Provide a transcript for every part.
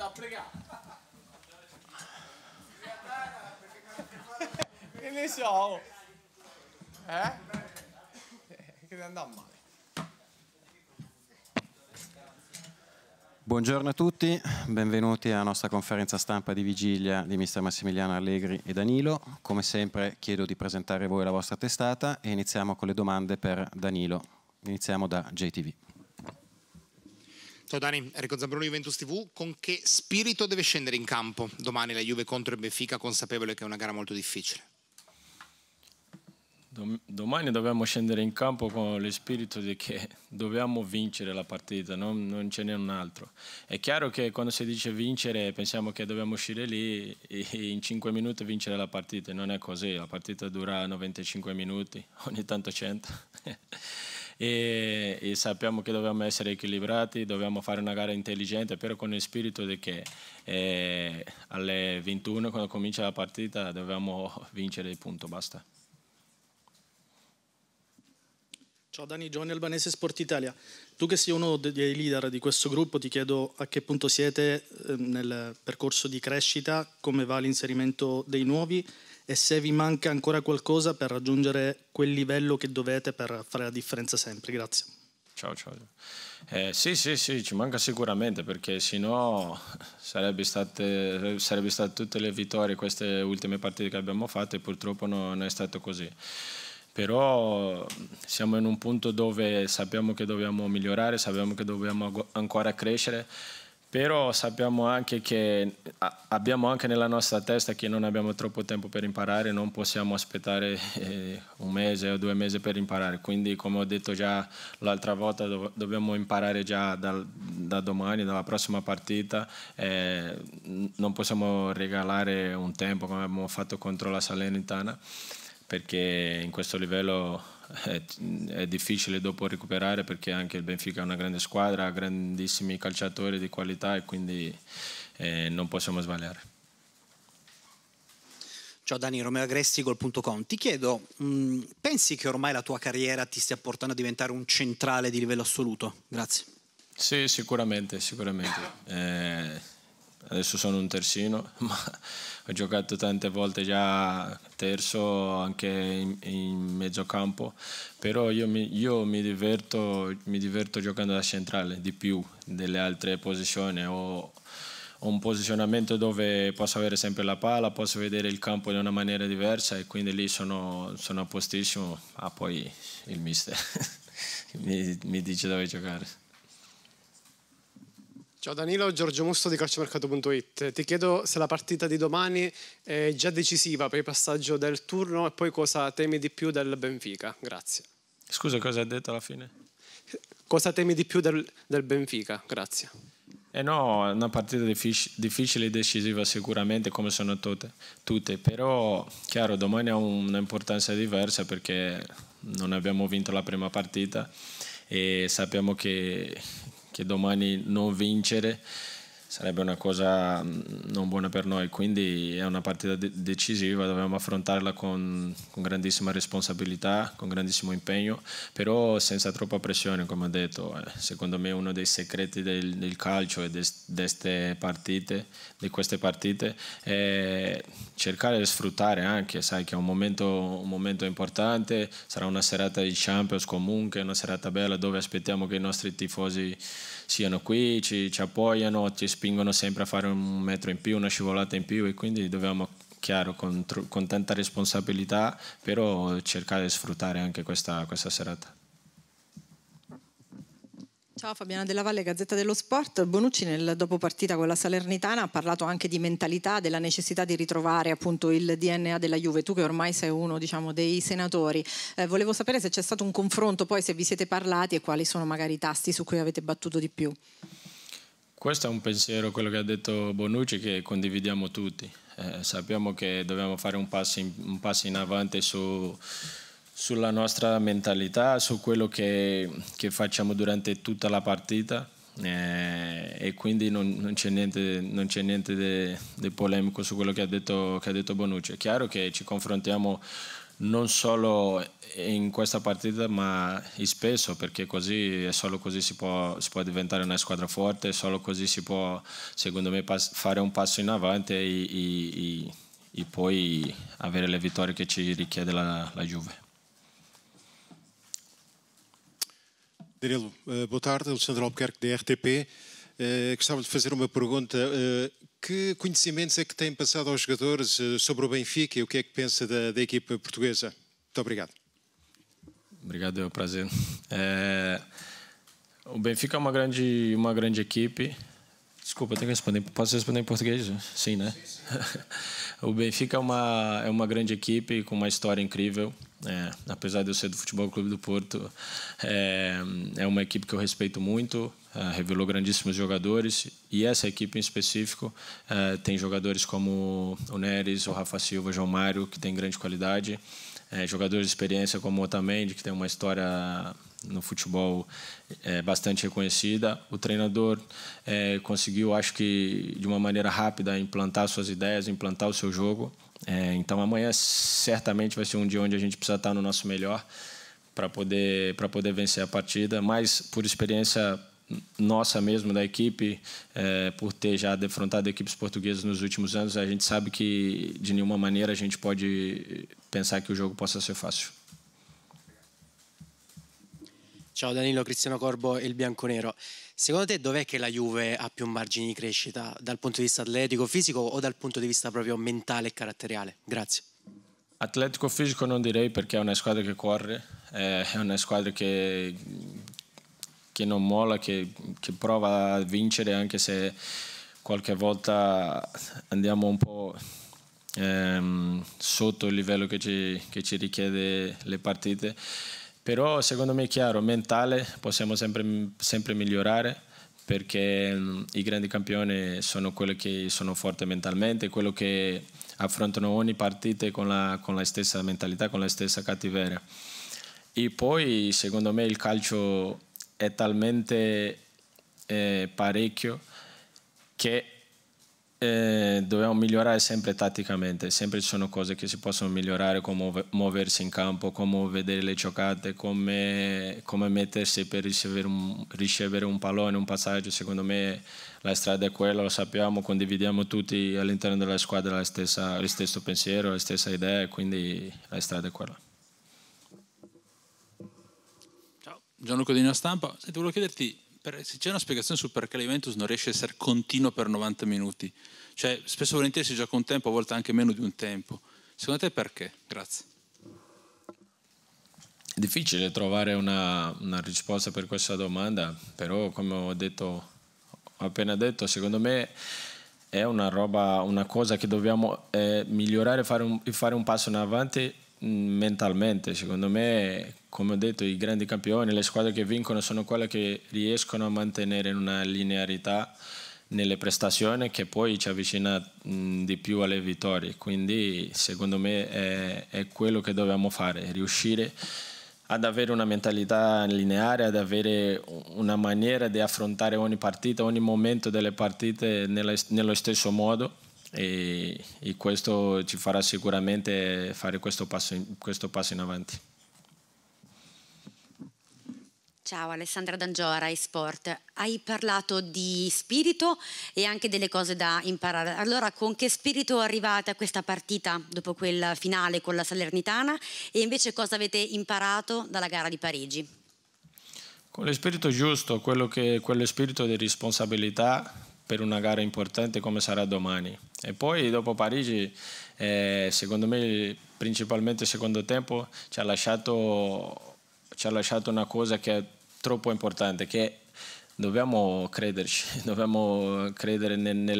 sta a pregare. che ne so? Eh? Che ne andrà male. Buongiorno a tutti, benvenuti alla nostra conferenza stampa di vigilia di mister Massimiliano Allegri e Danilo. Come sempre chiedo di presentare voi la vostra testata e iniziamo con le domande per Danilo. Iniziamo da JTV. Ciao Dani, Enrico Zambruno, Juventus TV, con che spirito deve scendere in campo domani la Juve contro il Benfica, consapevole che è una gara molto difficile? Domani dobbiamo scendere in campo con lo spirito di che dobbiamo vincere la partita, non, non ce n'è un altro. È chiaro che quando si dice vincere pensiamo che dobbiamo uscire lì e in 5 minuti vincere la partita, non è così, la partita dura 95 minuti, ogni tanto 100. e, e sappiamo che dobbiamo essere equilibrati, dobbiamo fare una gara intelligente, però con il spirito di che eh, alle 21 quando comincia la partita dobbiamo vincere il punto, basta. Ciao Dani, Giovanni Albanese Sport Italia. Tu che sei uno dei leader di questo gruppo, ti chiedo a che punto siete eh, nel percorso di crescita, come va l'inserimento dei nuovi e se vi manca ancora qualcosa per raggiungere quel livello che dovete per fare la differenza sempre. Grazie. Ciao ciao. Eh, sì, sì, sì, ci manca sicuramente perché sennò sarebbe state, sarebbe state tutte le vittorie queste ultime partite che abbiamo fatto e purtroppo non è stato così però siamo in un punto dove sappiamo che dobbiamo migliorare, sappiamo che dobbiamo ancora crescere però sappiamo anche che abbiamo anche nella nostra testa che non abbiamo troppo tempo per imparare, non possiamo aspettare eh, un mese o due mesi per imparare. Quindi, come ho detto già l'altra volta, do dobbiamo imparare già dal, da domani, dalla prossima partita. Eh, non possiamo regalare un tempo come abbiamo fatto contro la Salernitana perché in questo livello è, eh, è, difficile dopo recuperare perché anche il Benfica è una grande squadra, ha grandissimi calciatori di qualità e quindi eh, non possiamo sbagliare. Ciao Dani, Romeo Agresti, Gol.com. Ti chiedo, mh, mm, pensi che ormai la tua carriera ti stia portando a diventare un centrale di livello assoluto? Grazie. Sì, sicuramente, sicuramente. Eh, adesso sono un terzino, ma ho giocato tante volte già terzo, anche in, in mezzocampo, però io, mi, io mi, diverto, mi, diverto, giocando da centrale di più delle altre posizioni. Ho, un posizionamento dove posso avere sempre la palla, posso vedere il campo in una maniera diversa e quindi lì sono, sono a postissimo, ah, poi il mister mi, mi dice dove giocare. Ciao Danilo, Giorgio Musto di calciomercato.it. Ti chiedo se la partita di domani è già decisiva per il passaggio del turno e poi cosa temi di più del Benfica. Grazie. Scusa, cosa hai detto alla fine? Cosa temi di più del, del Benfica? Grazie. Eh no, è una partita difficile e decisiva sicuramente come sono tutte, tutte, però chiaro domani ha un'importanza diversa perché non abbiamo vinto la prima partita e sappiamo che domani non vincere sarebbe una cosa mm, non buona per noi, quindi è una partita de decisiva, dobbiamo affrontarla con, con, grandissima responsabilità, con grandissimo impegno, però senza troppa pressione, come ho detto. Eh. Secondo me uno dei segreti del, del calcio e de partite, di queste partite è cercare di sfruttare anche, sai che è un momento, un momento importante, sarà una serata di Champions comunque, una serata bella dove aspettiamo che i nostri tifosi siano qui, ci, ci appoiano, ci spingono sempre a fare un metro in più, una scivolata in più e quindi dobbiamo chiaro, con, con, tanta responsabilità, però cercare di sfruttare anche questa, questa serata. Ciao Fabiana Della Valle, Gazzetta dello Sport. Bonucci nel dopopartita con la Salernitana ha parlato anche di mentalità, della necessità di ritrovare appunto il DNA della Juve. Tu che ormai sei uno diciamo, dei senatori, eh, volevo sapere se c'è stato un confronto, poi se vi siete parlati e quali sono magari i tasti su cui avete battuto di più. Questo è un pensiero, quello che ha detto Bonucci, che condividiamo tutti. Eh, sappiamo che dobbiamo fare un passo in, un passo in avanti su sulla nostra mentalità, su quello che, che facciamo durante tutta la partita eh, e quindi non, non c'è niente, di polemico su quello che ha, detto, che ha detto Bonucci. È chiaro che ci confrontiamo non solo in questa partita ma spesso perché così solo così si può, si può, diventare una squadra forte, solo così si può secondo me fare un passo in avanti e, e, e, e poi avere le vittorie che ci richiede la, la Juve. Danilo, eh, boa tarde. Alexandre Albuquerque, da RTP. Eh, gostava de fazer uma pergunta. Eh, que conhecimentos é que têm passado aos jogadores sobre o Benfica e o que é que pensa da, da equipa portuguesa? Muito obrigado. Obrigado, é um prazer. É... O Benfica é uma grande, uma grande equipe. Desculpa, tenho que responder. Posso responder em português? Sim, né? Sim, sim. o Benfica é uma, é uma grande equipe com uma história incrível. É, apesar de eu ser do Futebol Clube do Porto, é, é uma equipe que eu respeito muito, é, revelou grandíssimos jogadores e essa equipe em específico é, tem jogadores como o Neres, o Rafa Silva, o João Mário, que tem grande qualidade, é, jogadores de experiência como o Otamendi, que tem uma história no futebol é bastante reconhecida. O treinador é, conseguiu, acho que de uma maneira rápida, implantar suas ideias, implantar o seu jogo. É, então amanhã certamente vai ser um dia onde a gente precisa estar no nosso melhor para poder para poder vencer a partida, mas por experiência nossa mesmo da equipe, é, por ter já defrontado equipes portuguesas nos últimos anos, a gente sabe que de nenhuma maneira a gente pode pensar que o jogo possa ser fácil. Ciao Danilo, Cristiano Corbo e il Bianconero. Secondo te dov'è che la Juve ha più margini di crescita? Dal punto di vista atletico, fisico o dal punto di vista proprio mentale e caratteriale? Grazie. Atletico fisico non direi perché è una squadra che corre, è una squadra che, che non mola, che, che prova a vincere anche se qualche volta andiamo un po' ehm, sotto il livello che ci, che ci richiede le partite però secondo me è chiaro, mentale possiamo sempre, sempre migliorare perché mm, i grandi campioni sono quelli che sono forti mentalmente, quelli che affrontano ogni partita con la, con la stessa mentalità, con la stessa cattiveria. E poi secondo me il calcio è talmente eh, parecchio che eh, dobbiamo migliorare sempre tatticamente, sempre ci sono cose che si possono migliorare come muoversi in campo, come vedere le giocate, come, come mettersi per ricevere un, ricevere un, pallone, un passaggio, secondo me la strada è quella, lo sappiamo, condividiamo tutti all'interno della squadra stessa, lo stesso pensiero, la stessa idea, quindi la strada è quella. Ciao, Gianluca di Stampa, volevo chiederti per, se c'è una spiegazione sul perché la Juventus non riesce a essere continuo per 90 minuti, cioè spesso e volentieri si gioca un tempo, a volte anche meno di un tempo. Secondo te perché? Grazie. È difficile trovare una, una risposta per questa domanda, però come ho, detto, ho appena detto, secondo me è una, roba, una cosa che dobbiamo eh, migliorare, fare fare un passo in avanti Mm, mentalmente. Secondo me, come ho detto, i grandi campioni, le squadre che vincono sono quelle che riescono a mantenere una linearità nelle prestazioni che poi ci avvicina mm, di più alle vittorie. Quindi secondo me è, è quello che dobbiamo fare, riuscire ad avere una mentalità lineare, ad avere una maniera di affrontare ogni partita, ogni momento delle partite nello stesso modo e, e, questo ci farà sicuramente fare questo passo in, questo passo in avanti. Ciao Alessandra D'Angiora, eSport. Hai parlato di spirito e anche delle cose da imparare. Allora, con che spirito arrivate a questa partita dopo quel finale con la Salernitana e invece cosa avete imparato dalla gara di Parigi? Con lo spirito giusto, quello che, quello spirito di responsabilità per una gara importante come sarà domani. E poi dopo Parigi, eh, secondo me, principalmente il secondo tempo, ci ha, lasciato, ci ha lasciato una cosa che è troppo importante, che dobbiamo crederci, dobbiamo credere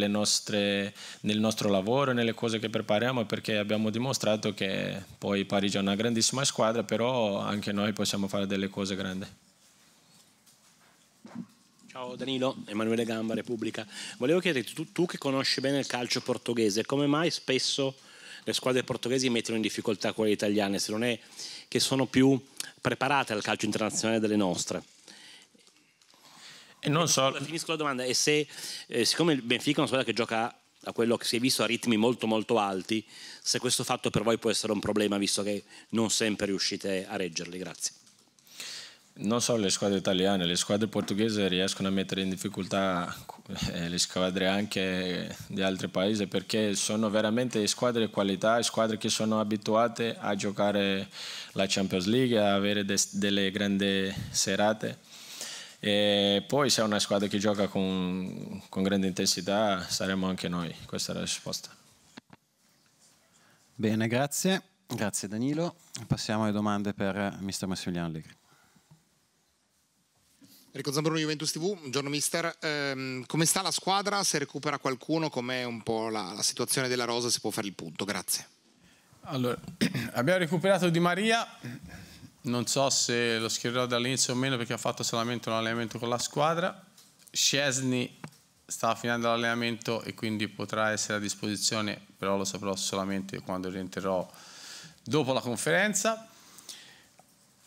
nostre, nel nostro lavoro, nelle cose che prepariamo, perché abbiamo dimostrato che poi Parigi è una grandissima squadra, però anche noi possiamo fare delle cose grandi. Ciao Danilo, Emanuele Gamba, Repubblica. Volevo chiederti, tu, tu, che conosci bene il calcio portoghese, come mai spesso le squadre portoghesi mettono in difficoltà quelle italiane, se non è che sono più preparate al calcio internazionale delle nostre? E non so. Finisco la domanda, e se, eh, siccome il Benfica è una squadra che gioca a quello che si è visto a ritmi molto molto alti, se questo fatto per voi può essere un problema, visto che non sempre riuscite a reggerli, grazie non solo le squadre italiane, le squadre portoghese riescono a mettere in difficoltà eh, le squadre anche di altri paesi perché sono veramente squadre di qualità, squadre che sono abituate a giocare la Champions League, a avere delle grandi serate. E poi se è una squadra che gioca con, con grande intensità saremo anche noi, questa è la risposta. Bene, grazie. Grazie Danilo. Passiamo alle domande per Mr. Massimiliano Allegri. Enrico Zambrano, Juventus TV, buongiorno mister. Ehm, come sta la squadra? Se recupera qualcuno, com'è un po' la, la situazione della rosa? Si può fare il punto, grazie. Allora, abbiamo recuperato Di Maria, non so se lo schiererò dall'inizio o meno perché ha fatto solamente un allenamento con la squadra. Scesni sta finendo l'allenamento e quindi potrà essere a disposizione, però lo saprò solamente quando rientrerò dopo la conferenza.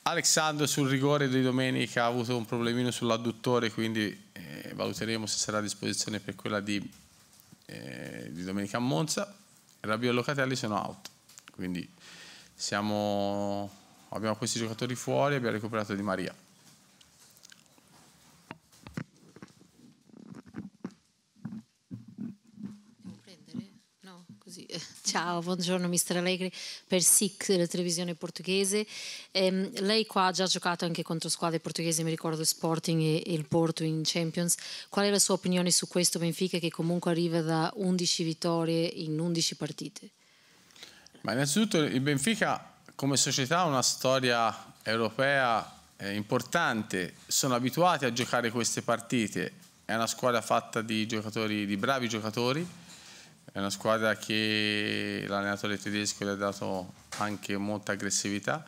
Alexandro sul rigore di domenica ha avuto un problemino sull'adduttore, quindi eh, valuteremo se sarà a disposizione per quella di, eh, di domenica a Monza. Rabio e Locatelli sono out, quindi siamo, abbiamo questi giocatori fuori, abbiamo recuperato Di Maria. Ciao, buongiorno mister Allegri, per SIC della televisione portoghese. Ehm, lei qua ha già giocato anche contro squadre portoghesi, mi ricordo Sporting e, e, il Porto in Champions. Qual è la sua opinione su questo Benfica che comunque arriva da 11 vittorie in 11 partite? Ma innanzitutto il Benfica come società ha una storia europea eh, importante, sono abituati a giocare queste partite, è una squadra fatta di, giocatori, di bravi giocatori è una squadra che l'allenatore tedesco gli ha dato anche molta aggressività.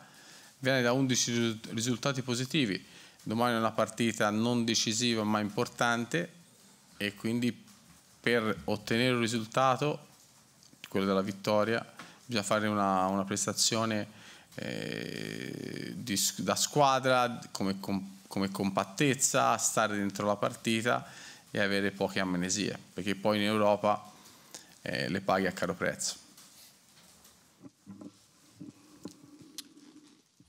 Viene da 11 risultati positivi. Domani è una partita non decisiva ma importante e quindi per ottenere un risultato, quello della vittoria, bisogna fare una, una prestazione eh, di, da squadra come, com, come compattezza, stare dentro la partita e avere poche amnesie, perché poi in Europa eh, le paghi a caro prezzo.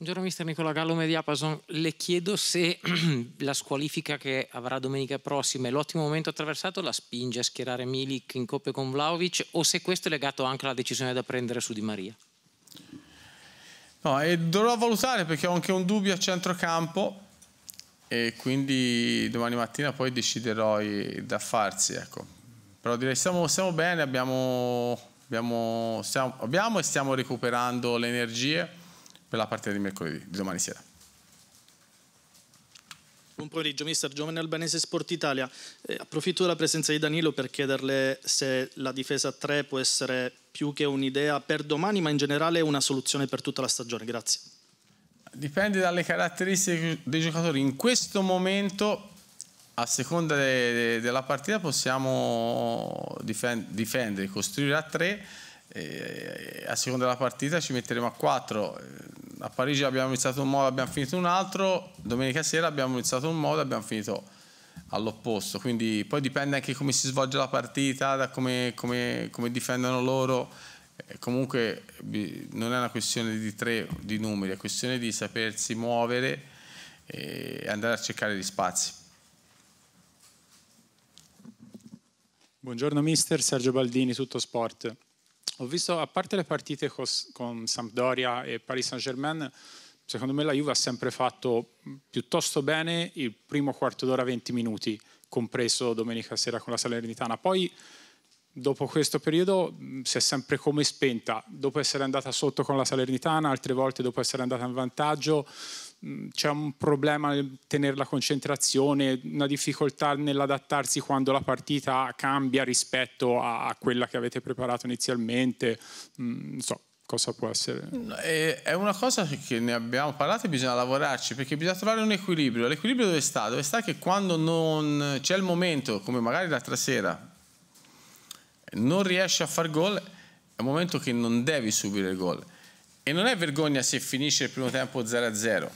Buongiorno mister Nicola Gallo Mediapason, le chiedo se la squalifica che avrà domenica prossima e l'ottimo momento attraversato la spinge a schierare Milik in coppia con Vlaovic o se questo è legato anche alla decisione da prendere su Di Maria. No, e dovrò valutare perché ho anche un dubbio a centrocampo e quindi domani mattina poi deciderò da farsi, ecco però direi stiamo, stiamo bene, abbiamo, abbiamo, stiamo, abbiamo e stiamo recuperando le energie per la partita di mercoledì, di domani sera. Buon pomeriggio, mister Giovane Albanese Sport Italia. Eh, approfitto della presenza di Danilo per chiederle se la difesa 3 può essere più che un'idea per domani, ma in generale una soluzione per tutta la stagione. Grazie. Dipende dalle caratteristiche dei giocatori. In questo momento a seconda de, de, della partita possiamo difend difendere, costruire a 3 a seconda della partita ci metteremo a 4 a Parigi abbiamo iniziato un modo abbiamo finito un altro domenica sera abbiamo iniziato un modo abbiamo finito all'opposto quindi poi dipende anche come si svolge la partita da come, come, come difendono loro eh, comunque non è una questione di tre di numeri è questione di sapersi muovere e andare a cercare gli spazi Buongiorno mister, Sergio Baldini, Tutto Sport. Ho visto, a parte le partite con Sampdoria e Paris Saint-Germain, secondo me la Juve ha sempre fatto piuttosto bene il primo quarto d'ora 20 minuti, compreso domenica sera con la Salernitana. Poi dopo questo periodo si è sempre come spenta, dopo essere andata sotto con la Salernitana, altre volte dopo essere andata in vantaggio, Mm, c'è un problema nel tenere la concentrazione, una difficoltà nell'adattarsi quando la partita cambia rispetto a, quella che avete preparato inizialmente, mm, non so. Cosa può essere? È una cosa che ne abbiamo parlato e bisogna lavorarci perché bisogna trovare un equilibrio. L'equilibrio dove sta? Dove sta che quando non c'è il momento, come magari l'altra sera, non riesci a far gol, è un momento che non devi subire il gol. E non è vergogna se finisce il primo tempo 0-0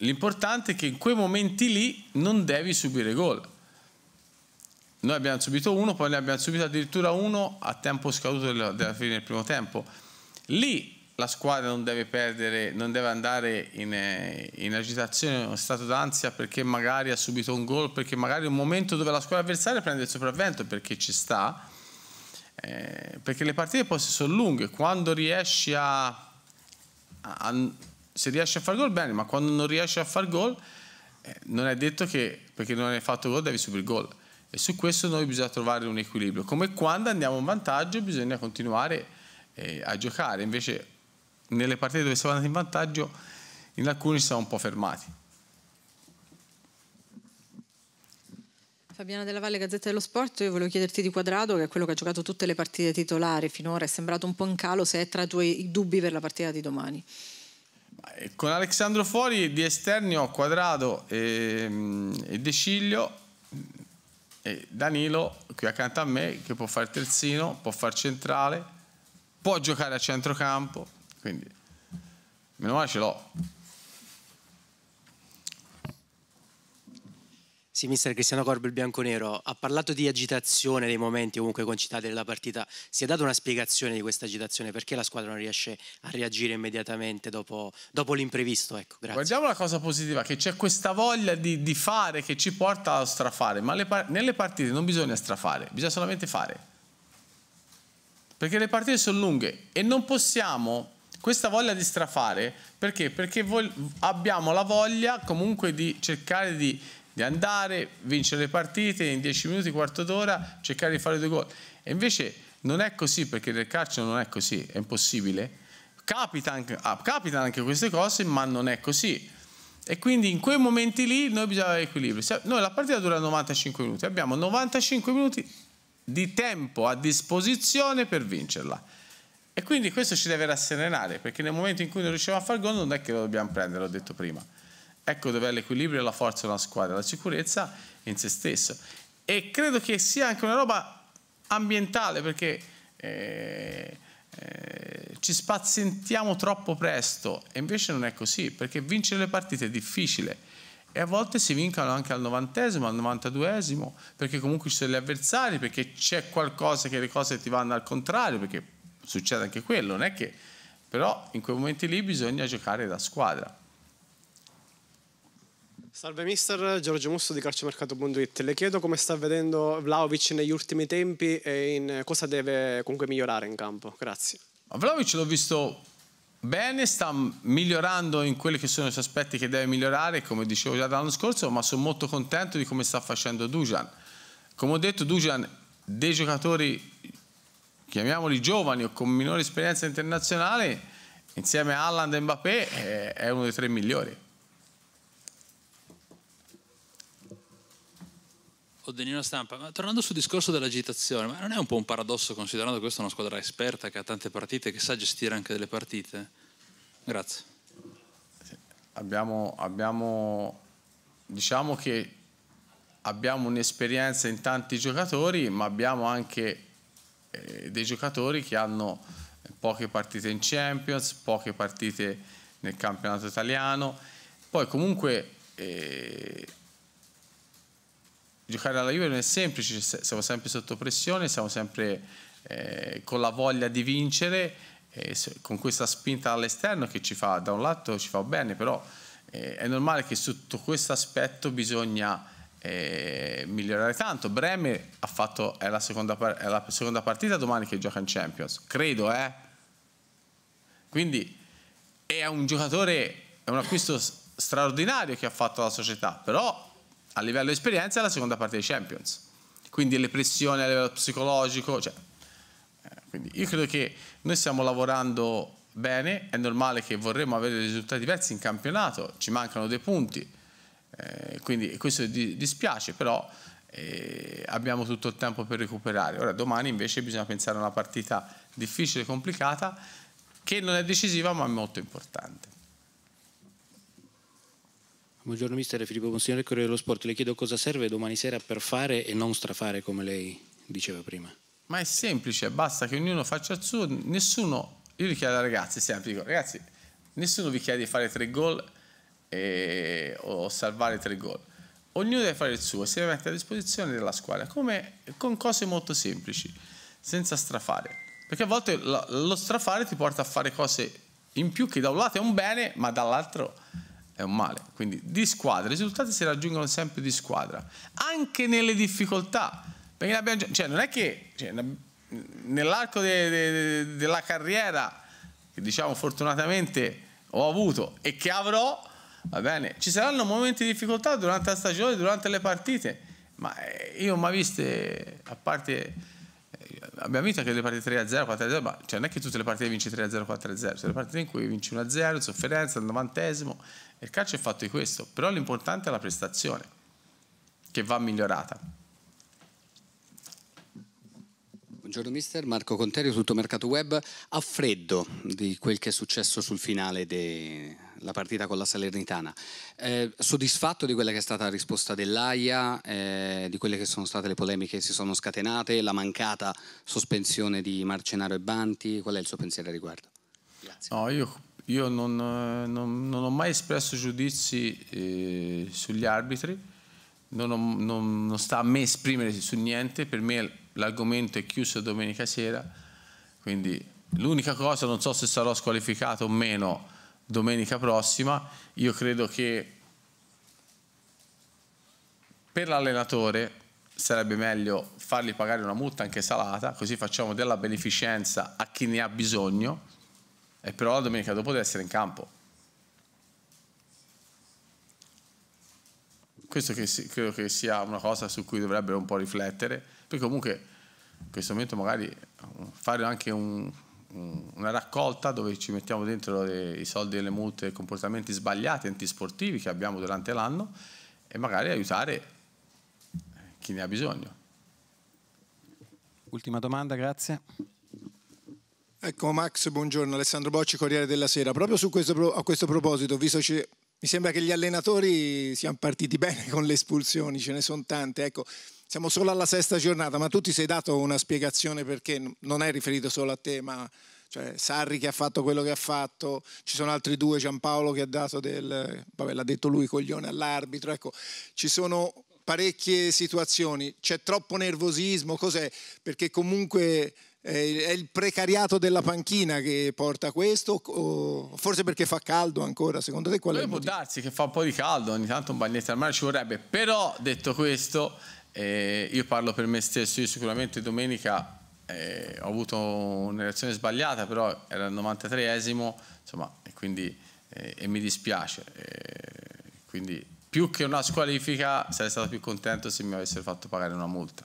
L'importante è che in quei momenti lì non devi subire gol. Noi abbiamo subito uno, poi ne abbiamo subito addirittura uno a tempo scaduto della fine del primo tempo. Lì la squadra non deve perdere, non deve andare in, eh, in agitazione, in uno stato d'ansia perché magari ha subito un gol, perché magari è un momento dove la squadra avversaria prende il sopravvento perché ci sta. Eh, perché le partite poi sono lunghe, quando riesci a, a se riesce a far gol bene, ma quando non riesce a far gol eh, non è detto che perché non hai fatto gol devi subire gol. E su questo noi bisogna trovare un equilibrio. Come quando andiamo in vantaggio bisogna continuare eh, a giocare, invece nelle partite dove siamo andati in vantaggio in alcuni siamo un po' fermati. Fabiana Della Valle, Gazzetta dello Sport, io volevo chiederti di Quadrado, che è quello che ha giocato tutte le partite titolari finora, è sembrato un po' in calo, se è tra i tuoi dubbi per la partita di domani con Alessandro fuori di esterni ho Quadrado e, mm, e De Ciglio e Danilo qui accanto a me che può fare terzino, può fare centrale, può giocare a centrocampo, quindi meno male ce l'ho. Sì, mister Cristiano Corbo, il bianconero, ha parlato di agitazione dei momenti comunque concitati della partita. Si è data una spiegazione di questa agitazione? Perché la squadra non riesce a reagire immediatamente dopo, dopo l'imprevisto? Ecco, Guardiamo la cosa positiva, che c'è questa voglia di, di, fare che ci porta a strafare, ma par nelle partite non bisogna strafare, bisogna solamente fare. Perché le partite sono lunghe e non possiamo... Questa voglia di strafare, perché? Perché abbiamo la voglia comunque di cercare di di andare, vincere le partite in 10 minuti, quarto d'ora, cercare di fare due gol. E invece non è così perché nel calcio non è così, è impossibile. Capita anche, ah, capitano anche queste cose, ma non è così. E quindi in quei momenti lì noi bisogna avere equilibrio. Noi la partita dura 95 minuti, abbiamo 95 minuti di tempo a disposizione per vincerla. E quindi questo ci deve rasserenare, perché nel momento in cui non riusciamo a fare gol non è che lo dobbiamo prendere, l'ho detto prima. Ecco dov'è l'equilibrio e la forza di una squadra, la sicurezza in se stesso. E credo che sia anche una roba ambientale perché eh, eh, ci spazientiamo troppo presto e invece non è così perché vincere le partite è difficile e a volte si vincono anche al 90esimo, al 92esimo, perché comunque ci sono gli avversari, perché c'è qualcosa che le cose ti vanno al contrario perché succede anche quello, non è che però in quei momenti lì bisogna giocare da squadra. Salve mister, Giorgio Musso di calciomercato.it. Le chiedo come sta vedendo Vlaovic negli ultimi tempi e cosa deve comunque migliorare in campo. Grazie. Vlaovic l'ho visto bene, sta migliorando in quelli che sono i suoi aspetti che deve migliorare, come dicevo già l'anno scorso, ma sono molto contento di come sta facendo Dujan. Come ho detto, Dujan dei giocatori, chiamiamoli giovani o con minore esperienza internazionale, insieme a Alland e Mbappé, eh, è uno dei tre migliori. Odenino Stampa, ma tornando sul discorso dell'agitazione, ma non è un po' un paradosso considerando che questa è una squadra esperta che ha tante partite, che sa gestire anche delle partite? Grazie. Abbiamo, abbiamo diciamo che abbiamo un'esperienza in tanti giocatori, ma abbiamo anche eh, dei giocatori che hanno poche partite in Champions, poche partite nel campionato italiano. Poi comunque eh, giocare alla Juve non è semplice, siamo sempre sotto pressione, siamo sempre eh, con la voglia di vincere, eh, con questa spinta all'esterno che ci fa, da un lato ci fa bene, però eh, è normale che sotto questo aspetto bisogna eh, migliorare tanto. Breme ha fatto, è la, seconda, è, la seconda, partita domani che gioca in Champions, credo, eh? Quindi è un giocatore, è un acquisto straordinario che ha fatto la società, però a livello di esperienza è la seconda parte dei Champions. Quindi le pressioni a livello psicologico, cioè, eh, quindi io credo che noi stiamo lavorando bene, è normale che vorremmo avere risultati diversi in campionato, ci mancano dei punti, eh, quindi questo dispiace, però eh, abbiamo tutto il tempo per recuperare. Ora domani invece bisogna pensare a una partita difficile, complicata, che non è decisiva ma è molto importante. Buongiorno mister Filippo Monsignore, Corriere dello Sport. Le chiedo cosa serve domani sera per fare e non strafare come lei diceva prima. Ma è semplice, basta che ognuno faccia il suo, nessuno, io gli chiedo ai ragazzi sempre, dico ragazzi, nessuno vi chiede di fare tre gol e... o salvare tre gol. Ognuno deve fare il suo si deve mettere a disposizione della squadra, come... con cose molto semplici, senza strafare. Perché a volte lo strafare ti porta a fare cose in più che da un lato è un bene, ma dall'altro è un male. Quindi di squadra, i risultati si raggiungono sempre di squadra, anche nelle difficoltà. Perché cioè, non è che cioè, nell'arco de, de, de, della carriera, che diciamo fortunatamente ho avuto e che avrò, va bene, ci saranno momenti di difficoltà durante la stagione, durante le partite, ma eh, io non ho mai visto, a parte... Eh, abbiamo vinto anche le partite 3-0, 4-0, ma cioè non è che tutte le partite vinci 3-0, 4-0, sono le partite in cui vinci 1-0, sofferenza, al novantesimo, il calcio è fatto di questo, però l'importante è la prestazione, che va migliorata. Buongiorno mister, Marco Conterio, tutto Mercato Web. A freddo di quel che è successo sul finale della partita con la Salernitana, eh, soddisfatto di quella che è stata la risposta dell'AIA, eh, di quelle che sono state le polemiche che si sono scatenate, la mancata sospensione di Marcenaro e Banti, qual è il suo pensiero a riguardo? Grazie. No, io io non, eh, non, non ho mai espresso giudizi eh, sugli arbitri, non, ho, non, sta a me esprimere su niente, per me l'argomento è chiuso domenica sera, quindi l'unica cosa, non so se sarò squalificato o meno domenica prossima, io credo che per l'allenatore sarebbe meglio fargli pagare una multa anche salata, così facciamo della beneficenza a chi ne ha bisogno, e però la domenica dopo deve essere in campo. Questo che si, credo che sia una cosa su cui dovrebbero un po' riflettere, perché comunque in questo momento magari um, fare anche un, un, una raccolta dove ci mettiamo dentro le, i soldi e le multe, comportamenti sbagliati, antisportivi che abbiamo durante l'anno e magari aiutare chi ne ha bisogno. Ultima domanda, grazie. Ecco Max, buongiorno. Alessandro Bocci, Corriere della Sera. Proprio questo, a questo proposito, visto che mi sembra che gli allenatori siano partiti bene con le espulsioni, ce ne sono tante. Ecco, siamo solo alla sesta giornata, ma tu ti sei dato una spiegazione perché non è riferito solo a te, ma cioè, Sarri che ha fatto quello che ha fatto, ci sono altri due, Giampaolo che ha dato del... vabbè l'ha detto lui, coglione all'arbitro, ecco, ci sono parecchie situazioni, c'è troppo nervosismo, cos'è? Perché comunque è il precariato della panchina che porta questo forse perché fa caldo ancora secondo te qual è eh, può darsi che fa un po' di caldo ogni tanto un bagnetto al mare ci vorrebbe però detto questo eh, io parlo per me stesso io sicuramente domenica eh, ho avuto una reazione sbagliata però era il 93esimo insomma e quindi eh, e mi dispiace eh, quindi più che una squalifica sarei stato più contento se mi avessero fatto pagare una multa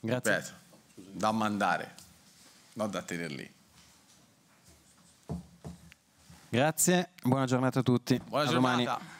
grazie Ripeto, da mandare, non da tenere lì. Grazie, buona giornata a tutti. Buona a giornata. Domani.